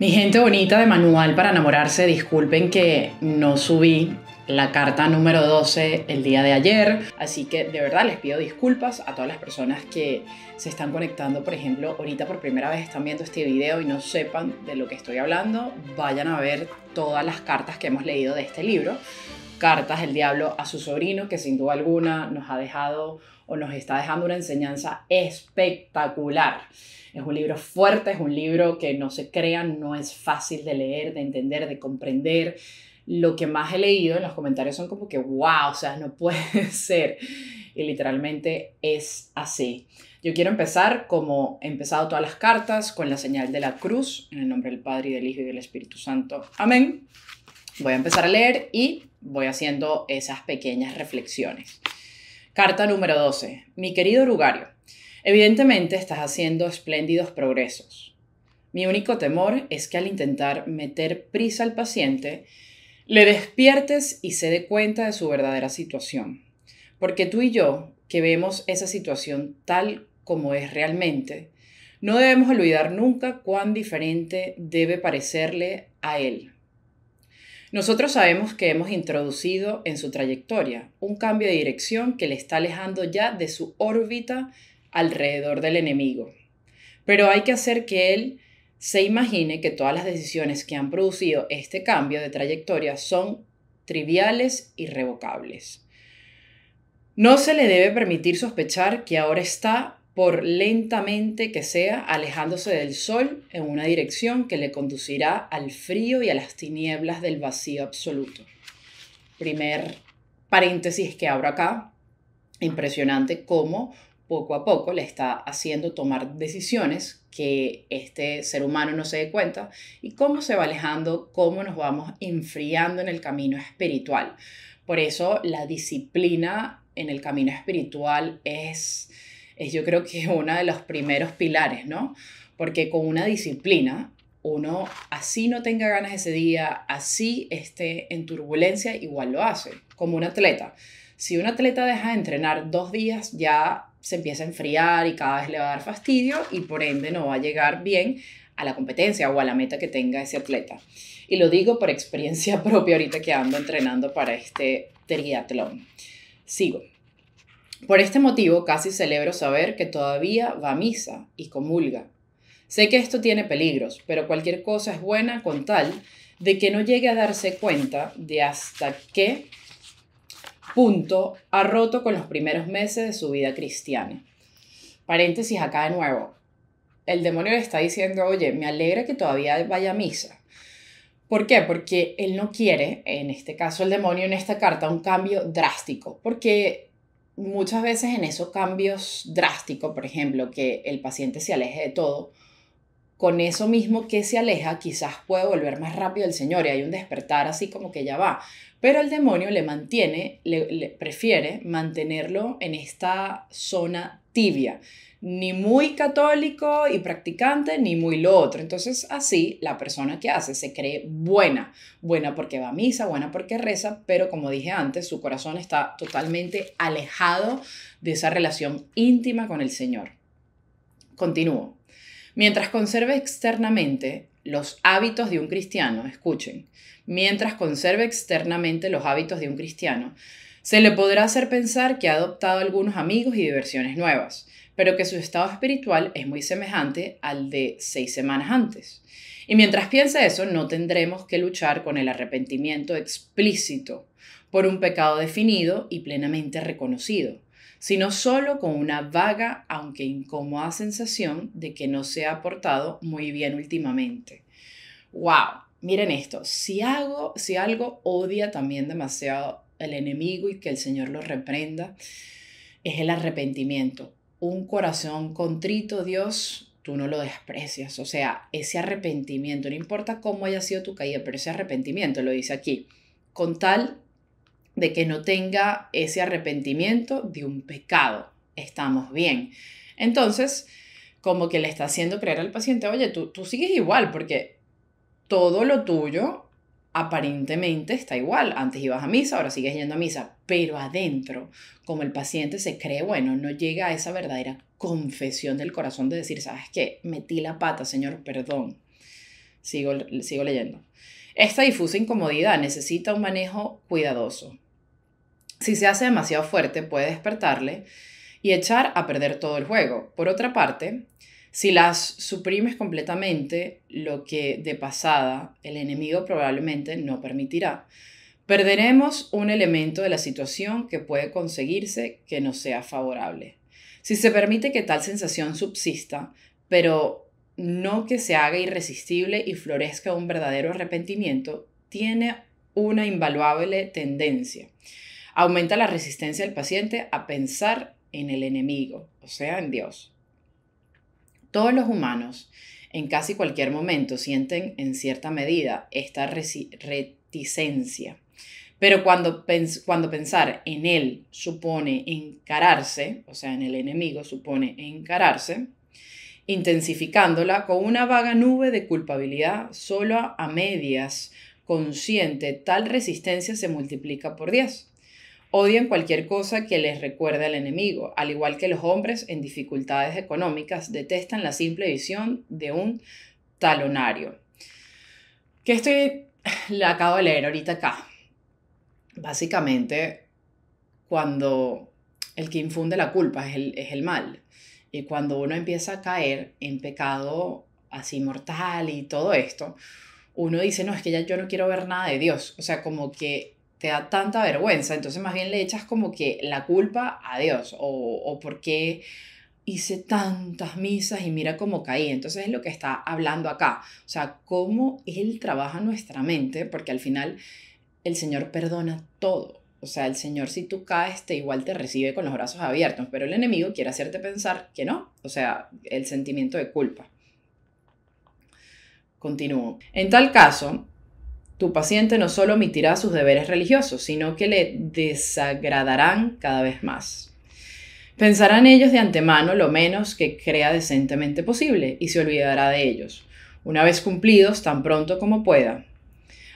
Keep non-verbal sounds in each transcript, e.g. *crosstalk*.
Mi gente bonita de Manual para enamorarse, disculpen que no subí la carta número 12 el día de ayer, así que de verdad les pido disculpas a todas las personas que se están conectando, por ejemplo, ahorita por primera vez están viendo este video y no sepan de lo que estoy hablando, vayan a ver todas las cartas que hemos leído de este libro, Cartas del Diablo a su sobrino, que sin duda alguna nos ha dejado o nos está dejando una enseñanza espectacular. Es un libro fuerte, es un libro que no se crean, no es fácil de leer, de entender, de comprender. Lo que más he leído en los comentarios son como que, wow, o sea, no puede *laughs* ser. Y literalmente es así. Yo quiero empezar como he empezado todas las cartas, con la señal de la cruz, en el nombre del Padre y del Hijo y del Espíritu Santo. Amén. Voy a empezar a leer y voy haciendo esas pequeñas reflexiones. Carta número 12. Mi querido Rugario, evidentemente estás haciendo espléndidos progresos. Mi único temor es que al intentar meter prisa al paciente, le despiertes y se dé cuenta de su verdadera situación. Porque tú y yo, que vemos esa situación tal como es realmente, no debemos olvidar nunca cuán diferente debe parecerle a él. Nosotros sabemos que hemos introducido en su trayectoria un cambio de dirección que le está alejando ya de su órbita alrededor del enemigo. Pero hay que hacer que él se imagine que todas las decisiones que han producido este cambio de trayectoria son triviales y revocables. No se le debe permitir sospechar que ahora está por lentamente que sea alejándose del sol en una dirección que le conducirá al frío y a las tinieblas del vacío absoluto. Primer paréntesis que abro acá, impresionante cómo poco a poco le está haciendo tomar decisiones que este ser humano no se dé cuenta y cómo se va alejando, cómo nos vamos enfriando en el camino espiritual. Por eso la disciplina en el camino espiritual es es yo creo que uno de los primeros pilares, ¿no? Porque con una disciplina uno así no tenga ganas ese día, así esté en turbulencia, igual lo hace, como un atleta. Si un atleta deja de entrenar dos días, ya se empieza a enfriar y cada vez le va a dar fastidio y por ende no va a llegar bien a la competencia o a la meta que tenga ese atleta. Y lo digo por experiencia *laughs* propia ahorita que ando entrenando para este triatlón. Sigo. Por este motivo casi celebro saber que todavía va a misa y comulga. Sé que esto tiene peligros, pero cualquier cosa es buena con tal de que no llegue a darse cuenta de hasta qué punto ha roto con los primeros meses de su vida cristiana. Paréntesis acá de nuevo. El demonio le está diciendo, oye, me alegra que todavía vaya a misa. ¿Por qué? Porque él no quiere, en este caso el demonio, en esta carta, un cambio drástico. Porque muchas veces en esos cambios drásticos, por ejemplo, que el paciente se aleje de todo, con eso mismo que se aleja quizás puede volver más rápido el Señor y hay un despertar así como que ya va. Pero el demonio le mantiene, le, prefiere mantenerlo en esta zona tibia, ni muy católico y practicante, ni muy lo otro. Entonces así la persona que hace se cree buena, buena porque va a misa, buena porque reza, pero como dije antes, su corazón está totalmente alejado de esa relación íntima con el Señor. Continúo. Mientras conserve externamente los hábitos de un cristiano, escuchen, mientras conserve externamente los hábitos de un cristiano, se le podrá hacer pensar que ha adoptado algunos amigos y diversiones nuevas, pero que su estado espiritual es muy semejante al de seis semanas antes. Y mientras piense eso, no tendremos que luchar con el arrepentimiento explícito por un pecado definido y plenamente reconocido, sino solo con una vaga, aunque incómoda sensación de que no se ha portado muy bien últimamente. ¡Wow! Miren esto, si, hago, si algo odia también demasiado el enemigo y que el Señor lo reprenda, es el arrepentimiento. Un corazón contrito, Dios, tú no lo desprecias. O sea, ese arrepentimiento, no importa cómo haya sido tu caída, pero ese arrepentimiento, lo dice aquí, con tal de que no tenga ese arrepentimiento de un pecado. Estamos bien. Entonces, como que le está haciendo creer al paciente, oye, tú, tú sigues igual porque todo lo tuyo aparentemente está igual. Antes ibas a misa, ahora sigues yendo a misa, pero adentro, como el paciente se cree, bueno, no llega a esa verdadera confesión del corazón de decir, ¿sabes qué? Metí la pata, Señor, perdón. Sigo, sigo leyendo. Esta difusa incomodidad necesita un manejo cuidadoso. Si se hace demasiado fuerte, puede despertarle y echar a perder todo el juego. Por otra parte, si las suprimes completamente, lo que de pasada el enemigo probablemente no permitirá, perderemos un elemento de la situación que puede conseguirse que no sea favorable. Si se permite que tal sensación subsista, pero no que se haga irresistible y florezca un verdadero arrepentimiento, tiene una invaluable tendencia. Aumenta la resistencia del paciente a pensar en el enemigo, o sea, en Dios. Todos los humanos en casi cualquier momento sienten en cierta medida esta reticencia. Pero cuando, pensar en él supone encararse, o sea, en el enemigo supone encararse, intensificándola con una vaga nube de culpabilidad solo a medias consciente, tal resistencia se multiplica por 10. Odian cualquier cosa que les recuerde al enemigo, al igual que los hombres en dificultades económicas detestan la simple visión de un talonario. Que estoy, *sighs* la acabo de leer ahorita acá. Básicamente, cuando el que infunde la culpa es el, es el mal. Y cuando uno empieza a caer en pecado así mortal y todo esto, uno dice, no, es que ya yo no quiero ver nada de Dios. O sea, como que te da tanta vergüenza, entonces más bien le echas como que la culpa a Dios o, o por qué hice tantas misas y mira cómo caí. Entonces es lo que está hablando acá, o sea, cómo Él trabaja nuestra mente, porque al final el Señor perdona todo. O sea, el Señor si tú caes, te igual te recibe con los brazos abiertos, pero el enemigo quiere hacerte pensar que no, o sea, el sentimiento de culpa. Continúo. En tal caso, tu paciente no solo omitirá sus deberes religiosos, sino que le desagradarán cada vez más. Pensarán ellos de antemano lo menos que crea decentemente posible y se olvidará de ellos, una vez cumplidos tan pronto como pueda.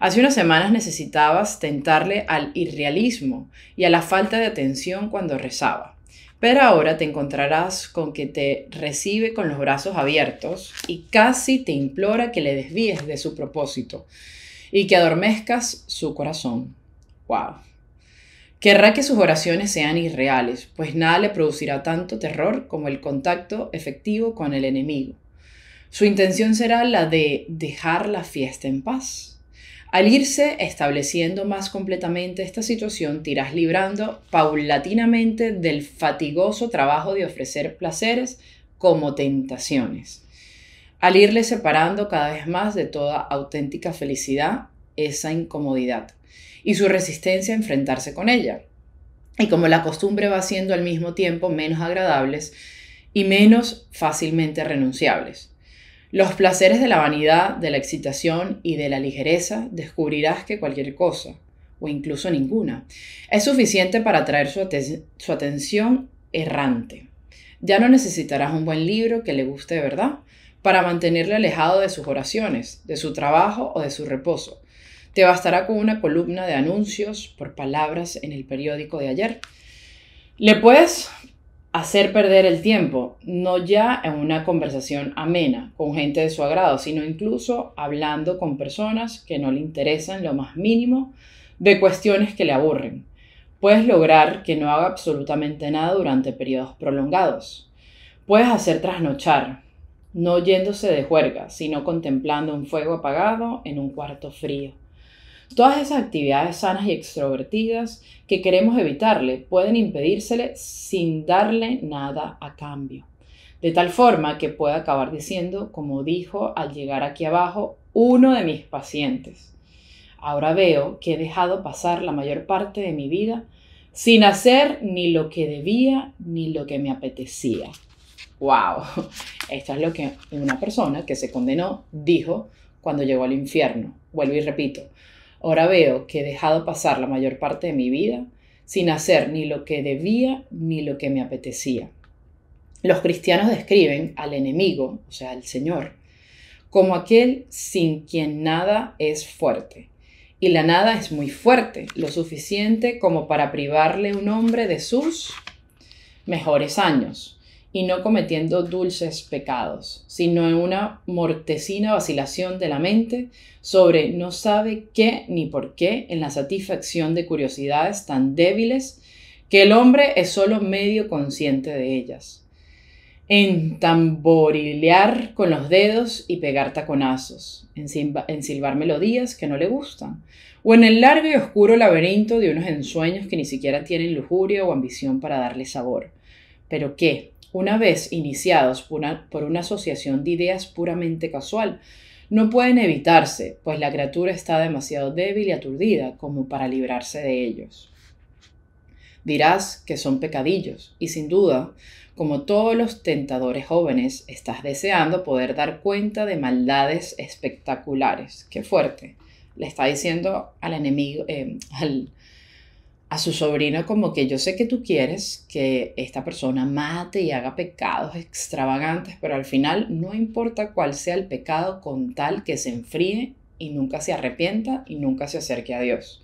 Hace unas semanas necesitabas tentarle al irrealismo y a la falta de atención cuando rezaba, pero ahora te encontrarás con que te recibe con los brazos abiertos y casi te implora que le desvíes de su propósito y que adormezcas su corazón. ¡Wow! Querrá que sus oraciones sean irreales, pues nada le producirá tanto terror como el contacto efectivo con el enemigo. Su intención será la de dejar la fiesta en paz. Al irse estableciendo más completamente esta situación, te irás librando paulatinamente del fatigoso trabajo de ofrecer placeres como tentaciones al irle separando cada vez más de toda auténtica felicidad esa incomodidad y su resistencia a enfrentarse con ella. Y como la costumbre va siendo al mismo tiempo menos agradables y menos fácilmente renunciables. Los placeres de la vanidad, de la excitación y de la ligereza descubrirás que cualquier cosa, o incluso ninguna, es suficiente para atraer su, atención errante. Ya no necesitarás un buen libro que le guste de verdad, para mantenerle alejado de sus oraciones, de su trabajo o de su reposo. Te bastará con una columna de anuncios por palabras en el periódico de ayer. Le puedes hacer perder el tiempo, no ya en una conversación amena con gente de su agrado, sino incluso hablando con personas que no le interesan lo más mínimo de cuestiones que le aburren. Puedes lograr que no haga absolutamente nada durante periodos prolongados. Puedes hacer trasnochar, no yéndose de juerga, sino contemplando un fuego apagado en un cuarto frío. Todas esas actividades sanas y extrovertidas que queremos evitarle pueden impedírsele sin darle nada a cambio. De tal forma que pueda acabar diciendo, como dijo al llegar aquí abajo uno de mis pacientes, ahora veo que he dejado pasar la mayor parte de mi vida sin hacer ni lo que debía ni lo que me apetecía wow, *laughs* esto es lo que una persona que se condenó dijo cuando llegó al infierno. Vuelvo y repito, ahora veo que he dejado pasar la mayor parte de mi vida sin hacer ni lo que debía ni lo que me apetecía. Los cristianos describen al enemigo, o sea, al Señor, como aquel sin quien nada es fuerte. Y la nada es muy fuerte, lo suficiente como para privarle un hombre de sus mejores años y no cometiendo dulces pecados, sino en una mortecina vacilación de la mente sobre no sabe qué ni por qué en la satisfacción de curiosidades tan débiles que el hombre es solo medio consciente de ellas. En tamborilear con los dedos y pegar taconazos, en, en silbar melodías que no le gustan, o en el largo y oscuro laberinto de unos ensueños que ni siquiera tienen lujuria o ambición para darle sabor. Pero qué? Una vez iniciados por una, asociación de ideas puramente casual, no pueden evitarse, pues la criatura está demasiado débil y aturdida como para librarse de ellos. Dirás que son pecadillos, y sin duda, como todos los tentadores jóvenes, estás deseando poder dar cuenta de maldades espectaculares. Qué fuerte. Le está diciendo al enemigo, eh, al, a su sobrino como que yo sé que tú quieres que esta persona mate y haga pecados extravagantes, pero al final no importa cuál sea el pecado con tal que se enfríe y nunca se arrepienta y nunca se acerque a Dios.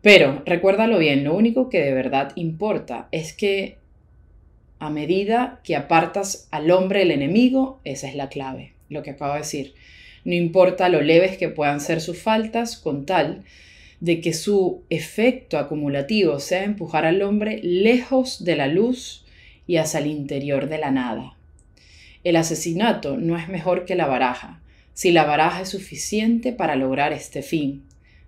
Pero recuérdalo bien, lo único que de verdad importa es que a medida que apartas al hombre el enemigo, esa es la clave, lo que acabo de decir. No importa lo leves que puedan ser sus faltas, con tal de que su efecto acumulativo sea empujar al hombre lejos de la luz y hacia el interior de la nada. El asesinato no es mejor que la baraja, si la baraja es suficiente para lograr este fin.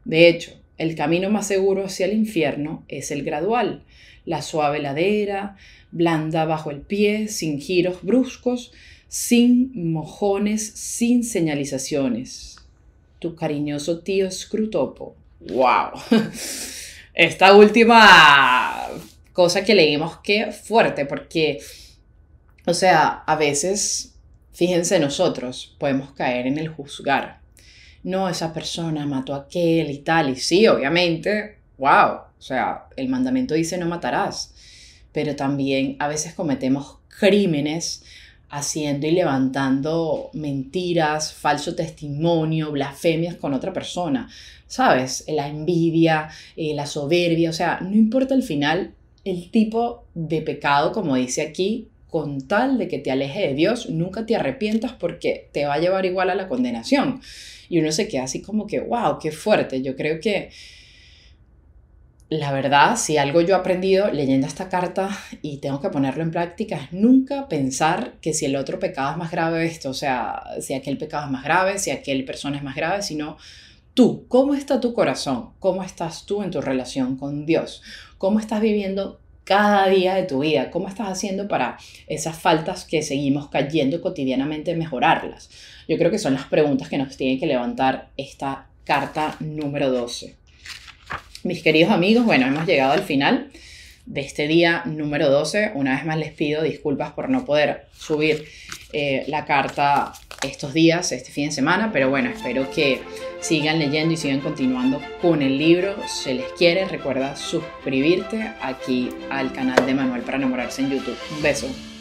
De hecho, el camino más seguro hacia el infierno es el gradual, la suave ladera, blanda bajo el pie, sin giros bruscos, sin mojones, sin señalizaciones. Tu cariñoso tío Scrutopo wow. *laughs* Esta última cosa que leímos que fuerte, porque, o sea, a veces, fíjense nosotros, podemos caer en el juzgar. No, esa persona mató a aquel y tal, y sí, obviamente, wow. O sea, el mandamiento dice no matarás, pero también a veces cometemos crímenes haciendo y levantando mentiras, falso testimonio, blasfemias con otra persona, ¿sabes? La envidia, eh, la soberbia, o sea, no importa al final el tipo de pecado, como dice aquí, con tal de que te aleje de Dios, nunca te arrepientas porque te va a llevar igual a la condenación. Y uno se queda así como que, wow, qué fuerte, yo creo que la verdad, si algo yo he aprendido leyendo esta carta y tengo que ponerlo en práctica, es nunca pensar que si el otro pecado es más grave esto, o sea, si aquel pecado es más grave, si aquel persona es más grave, sino tú, ¿cómo está tu corazón? ¿Cómo estás tú en tu relación con Dios? ¿Cómo estás viviendo cada día de tu vida? ¿Cómo estás haciendo para esas faltas que seguimos cayendo cotidianamente mejorarlas? Yo creo que son las preguntas que nos tiene que levantar esta carta número 12. Mis queridos amigos, bueno, hemos llegado al final de este día número 12. Una vez más les pido disculpas por no poder subir eh, la carta estos días, este fin de semana, pero bueno, espero que sigan leyendo y sigan continuando con el libro. Se les quiere, recuerda suscribirte aquí al canal de Manuel para enamorarse en YouTube. Un beso.